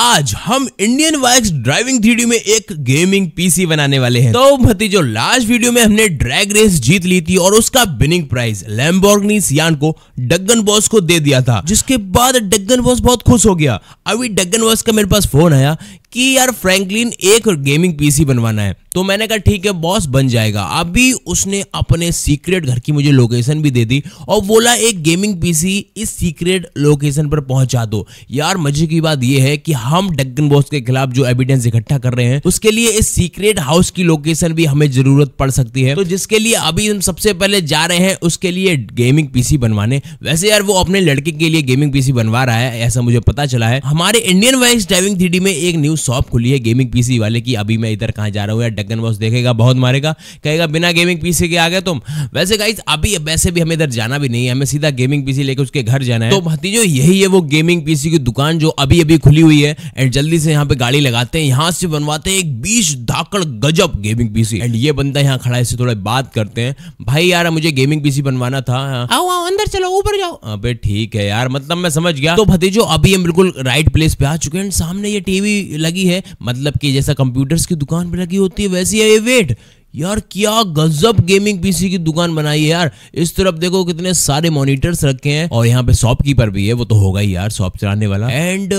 आज हम Indian वाइक्स driving three में एक गेमिंग पीसी बनाने वाले हैं तो भतीजो लास्ट वीडियो में हमने ड्रैग रेस जीत ली थी और उसका विनिंग प्राइज लैम्बोर्गनी सियान को डगन बॉस को दे दिया था जिसके बाद डगन बॉस बहुत खुश हो गया अभी डगन बॉस का मेरे पास फोन आया कि यार फ्रैंकलिन एक गेमिंग पीसी बनवाना है तो मैंने कहा ठीक है बॉस बन जाएगा अभी उसने अपने सीक्रेट घर की मुझे लोकेशन भी दे दी और बोला एक गेमिंग पीसी इस सीक्रेट लोकेशन पर पहुंचा दो यार मजे की बात यह है कि हम डगन बॉस के खिलाफ जो एविडेंस इकट्ठा कर रहे हैं उसके लिए इस सीक्रेट हाउस की लोकेशन भी हमें जरूरत पड़ सकती है तो जिसके लिए अभी हम सबसे पहले जा रहे हैं उसके लिए गेमिंग पीसी बनवाने वैसे यार वो अपने लड़के के लिए गेमिंग पीसी बनवा रहा है ऐसा मुझे पता चला है हमारे इंडियन वाइस ड्राइविंग थ्री में एक न्यूज शॉप खुली है गेमिंग पीसी वाले की अभी मैं इधर कहाँ जा रहा हूँ यार डगन बॉस देखेगा बहुत मारेगा कहेगा बिना गेमिंग पीसी के आ गए तुम वैसे गाइज अभी वैसे भी हमें इधर जाना भी नहीं है हमें सीधा गेमिंग पीसी लेके उसके घर जाना है तो भतीजो यही है वो गेमिंग पीसी की दुकान जो अभी अभी खुली हुई है एंड जल्दी से यहाँ पे गाड़ी लगाते हैं यहाँ से बनवाते हैं एक बीस धाकड़ गजब गेमिंग पीसी एंड ये बंदा यहाँ खड़ा है इससे थोड़ा बात करते हैं भाई यार मुझे गेमिंग पीसी बनवाना था हाँ। आओ आओ अंदर चलो ऊपर जाओ अबे ठीक है यार मतलब मैं समझ गया तो भतीजो अभी हम बिल्कुल राइट प्लेस पे आ चुके हैं सामने ये टीवी लगे लगी है मतलब कि जैसा कंप्यूटर्स की दुकान पर लगी होती है वैसी है ये वेट यार क्या गजब गेमिंग पीसी की दुकान बनाई है यार इस तरफ देखो कितने सारे मॉनिटर्स रखे हैं और यहाँ पे शॉपकीपर भी है वो तो होगा ही यार शॉप चलाने वाला एंड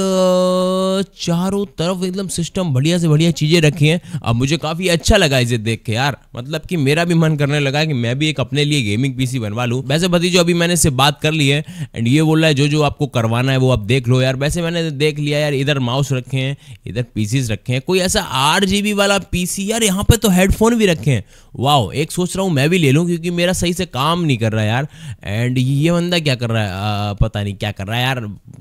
चारों तरफ एकदम सिस्टम बढ़िया से बढ़िया चीजें रखी हैं अब मुझे काफी अच्छा लगा इसे देख के यार मतलब कि मेरा भी मन करने लगा कि मैं भी एक अपने लिए गेमिंग पीसी बनवा लू वैसे भतीजो अभी मैंने इससे बात कर ली है एंड ये बोल रहा है जो जो आपको करवाना है वो आप देख लो यार वैसे मैंने देख लिया यार इधर माउस रखे हैं इधर पीसीज रखे हैं कोई ऐसा आठ वाला पीसी यार यहाँ पे तो हेडफोन भी रखे रखे हैं वाह एक सोच रहा हूँ मैं भी ले लूँ क्योंकि मेरा सही से काम नहीं कर रहा यार एंड ये बंदा क्या कर रहा है आ, पता नहीं क्या कर रहा है यार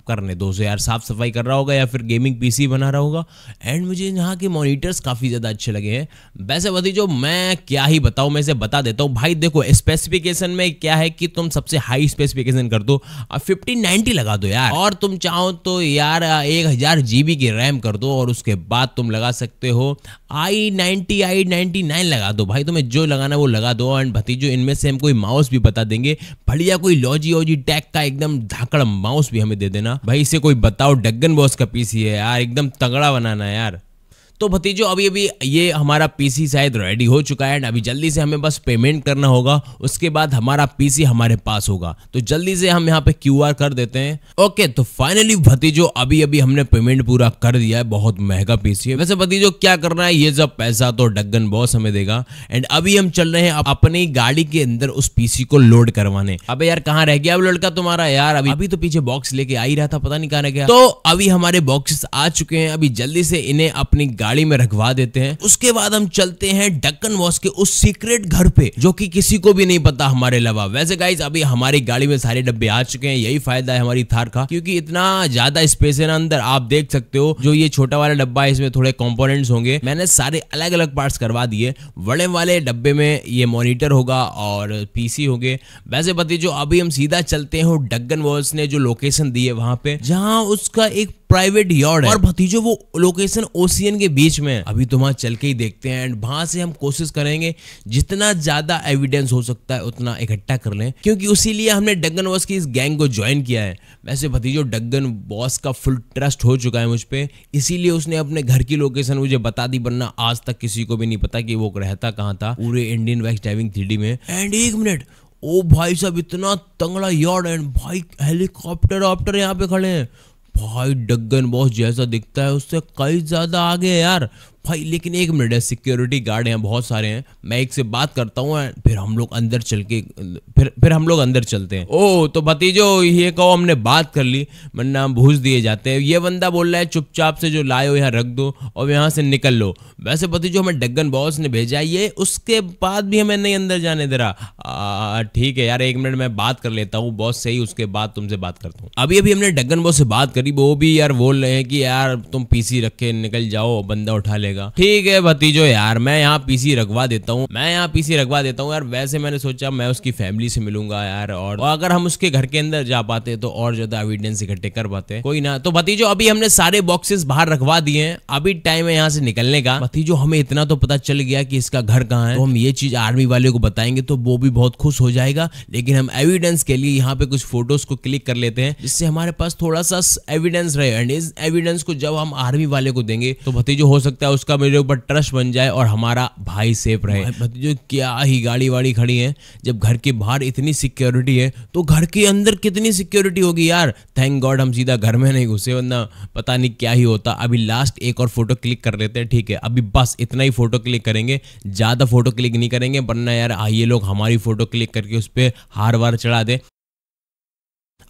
करने दो से यार साफ़ सफाई कर रहा होगा या फिर गेमिंग पीसी बना रहा होगा एंड मुझे यहाँ के मॉनिटर्स काफ़ी ज़्यादा अच्छे लगे हैं वैसे बती जो मैं क्या ही बताऊँ मैं इसे बता देता हूँ भाई देखो स्पेसिफिकेशन में क्या है कि तुम सबसे हाई स्पेसिफिकेशन कर दो फिफ्टी नाइनटी लगा दो यार और तुम चाहो तो यार एक हज़ार जी की रैम कर दो और उसके बाद तुम लगा सकते हो I ninety I ninety nine लगा लगा दो भाई तुम्हें जो लगाना वो लगा दो एंड भतीजो इनमें से हम कोई माउस भी बता देंगे बढ़िया कोई लॉजी ओजी टैग का एकदम धाकड़ माउस भी हमें दे देना भाई इसे कोई बताओ डगन बॉस का पीसी है यार एकदम तगड़ा बनाना यार तो भतीजो अभी अभी ये हमारा पीसी शायद रेडी हो चुका है एंड अभी जल्दी से हमें बस पेमेंट करना होगा उसके बाद हमारा पीसी हमारे पास होगा तो जल्दी से हम यहाँ पे क्यूआर कर देते हैं ओके तो फाइनली भतीजो अभी अभी हमने पेमेंट पूरा कर दिया है बहुत महंगा पीसी है वैसे भतीजो क्या करना है ये सब पैसा तो डगन बॉस हमें देगा एंड अभी हम चल रहे हैं अपनी गाड़ी के अंदर उस पीसी को लोड करवाने अब यार कहाँ रह गया अब लड़का तुम्हारा यार अभी अभी तो पीछे बॉक्स लेके आ ही रहा था पता नहीं कहा रह गया तो अभी हमारे बॉक्सेस आ चुके हैं अभी जल्दी से इन्हें अपनी गाड़ी गाड़ी में रखवा देते हैं उसके बाद हम चलते हैं डक्कन वॉश के उस सीक्रेट घर पे जो कि किसी को भी नहीं पता हमारे अलावा वैसे गाइज अभी हमारी गाड़ी में सारे डब्बे आ चुके हैं यही फायदा है हमारी थार का क्योंकि इतना ज्यादा स्पेस है ना अंदर आप देख सकते हो जो ये छोटा वाला डब्बा है इसमें थोड़े कॉम्पोनेंट्स होंगे मैंने सारे अलग अलग पार्ट्स करवा दिए बड़े वाले डब्बे में ये मॉनिटर होगा और पीसी होंगे वैसे बताइए जो अभी हम सीधा चलते हैं डगन वॉल्स ने जो लोकेशन दी है वहां पे जहां उसका एक प्राइवेट यार्ड है और भतीजो वो लोकेशन ओशियन के बीच में है अभी तो वहां चल के ही देखते हैं एंड वहां से हम कोशिश करेंगे जितना ज्यादा एविडेंस हो सकता है उतना इकट्ठा कर लें क्योंकि उसी लिए हमने डगन बॉस की इस गैंग को ज्वाइन किया है वैसे भतीजो डगन बॉस का फुल ट्रस्ट हो चुका है मुझ पर इसीलिए उसने अपने घर की लोकेशन मुझे बता दी वरना आज तक किसी को भी नहीं पता कि वो रहता कहाँ था पूरे इंडियन वैक्स डाइविंग थ्री में एंड एक मिनट ओ भाई साहब इतना तंगड़ा यार्ड एंड भाई हेलीकॉप्टर ऑप्टर यहाँ पे खड़े हैं भाई डगन बॉस जैसा दिखता है उससे कई ज्यादा आगे यार भाई लेकिन एक मिनट है सिक्योरिटी गार्ड हैं बहुत सारे हैं मैं एक से बात करता हूँ फिर हम लोग अंदर चल के फिर फिर हम लोग अंदर चलते हैं ओ तो भतीजो ये कहो हमने बात कर ली वरना भूज दिए जाते हैं ये बंदा बोल रहा है चुपचाप से जो लाए हो यहाँ रख दो और यहाँ से निकल लो वैसे भतीजो हमें डगन बॉस ने भेजा ये उसके बाद भी हमें नहीं अंदर जाने दे रहा ठीक है यार एक मिनट मैं बात कर लेता हूँ बॉस से ही उसके बाद तुमसे बात करता हूँ अभी अभी हमने डगन बॉस से बात करी वो भी यार बोल रहे हैं कि यार तुम पीसी रखे निकल जाओ बंदा उठा ले मिलेगा ठीक है भतीजो यार मैं यहाँ पीसी रखवा देता हूँ मैं यहाँ पीसी रखवा देता हूँ यार वैसे मैंने सोचा मैं उसकी फैमिली से मिलूंगा यार और, अगर हम उसके घर के अंदर जा पाते तो और ज्यादा एविडेंस इकट्ठे कर पाते कोई ना तो भतीजो अभी हमने सारे बॉक्सेस बाहर रखवा दिए हैं अभी टाइम है यहाँ से निकलने का भतीजो हमें इतना तो पता चल गया कि इसका घर कहाँ है तो हम ये चीज आर्मी वाले को बताएंगे तो वो भी बहुत खुश हो जाएगा लेकिन हम एविडेंस के लिए यहाँ पे कुछ फोटोज को क्लिक कर लेते हैं जिससे हमारे पास थोड़ा सा एविडेंस रहे एंड इस एविडेंस को जब हम आर्मी वाले को देंगे तो भतीजो हो सकता है उसका मेरे ऊपर ट्रस्ट बन जाए और हमारा भाई सेफ रहे भतीजो क्या ही गाड़ी वाड़ी खड़ी है जब घर के बाहर इतनी सिक्योरिटी है तो घर के अंदर कितनी सिक्योरिटी होगी यार थैंक गॉड हम सीधा घर में नहीं घुसे वरना पता नहीं क्या ही होता अभी लास्ट एक और फोटो क्लिक कर लेते हैं ठीक है अभी बस इतना ही फोटो क्लिक करेंगे ज़्यादा फोटो क्लिक नहीं करेंगे वरना यार आइए लोग हमारी फोटो क्लिक करके उस पर हार वार चढ़ा दें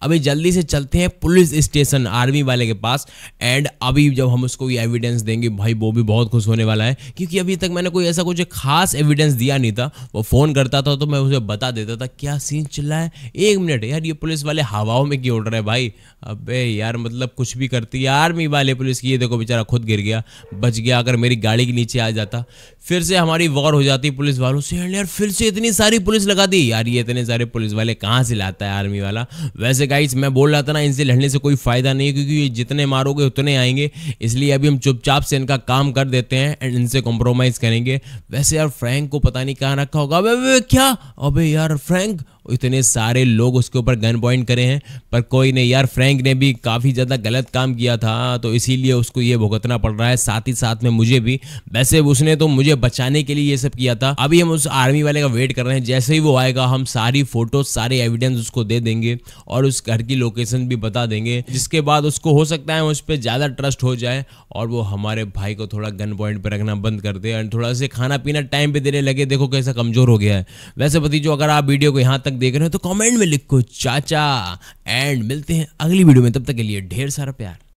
अभी जल्दी से चलते हैं पुलिस स्टेशन आर्मी वाले के पास एंड अभी जब हम उसको ये एविडेंस देंगे भाई वो भी बहुत खुश होने वाला है क्योंकि अभी तक मैंने कोई ऐसा कुछ खास एविडेंस दिया नहीं था वो फ़ोन करता था तो मैं उसे बता देता था क्या सीन चिल्ला है एक मिनट यार ये पुलिस वाले हवाओं में क्यों उड़ रहे हैं भाई अब यार मतलब कुछ भी करती है आर्मी वाले पुलिस की ये देखो बेचारा खुद गिर गया बच गया अगर मेरी गाड़ी के नीचे आ जाता फिर से हमारी वॉर हो जाती पुलिस वालों से यार फिर से इतनी सारी पुलिस लगा दी यार ये इतने सारे पुलिस वाले कहाँ से लाता है आर्मी वाला वैसे गाइस मैं बोल रहा था ना इनसे लड़ने से कोई फ़ायदा नहीं है क्योंकि ये जितने मारोगे उतने आएंगे इसलिए अभी हम चुपचाप से इनका काम कर देते हैं एंड इनसे कॉम्प्रोमाइज़ करेंगे वैसे यार फ्रैंक को पता नहीं कहाँ रखा होगा अबे क्या अबे यार फ्रैंक इतने सारे लोग उसके ऊपर गन पॉइंट करे हैं पर कोई नहीं यार फ्रैंक ने भी काफ़ी ज़्यादा गलत काम किया था तो इसीलिए उसको ये भुगतना पड़ रहा है साथ ही साथ में मुझे भी वैसे उसने तो मुझे बचाने के लिए ये सब किया था अभी हम उस आर्मी वाले का वेट कर रहे हैं जैसे ही वो आएगा हम सारी फोटो सारे एविडेंस उसको दे देंगे और उस घर की लोकेशन भी बता देंगे जिसके बाद उसको हो सकता है उस पर ज़्यादा ट्रस्ट हो जाए और वो हमारे भाई को थोड़ा गन पॉइंट पर रखना बंद कर दे एंड थोड़ा से खाना पीना टाइम पे देने लगे देखो कैसा कमज़ोर हो गया है वैसे भतीजो अगर आप वीडियो को यहाँ तक देख रहे हो तो कमेंट में लिखो चाचा एंड मिलते हैं अगली वीडियो में तब तक के लिए ढेर सारा प्यार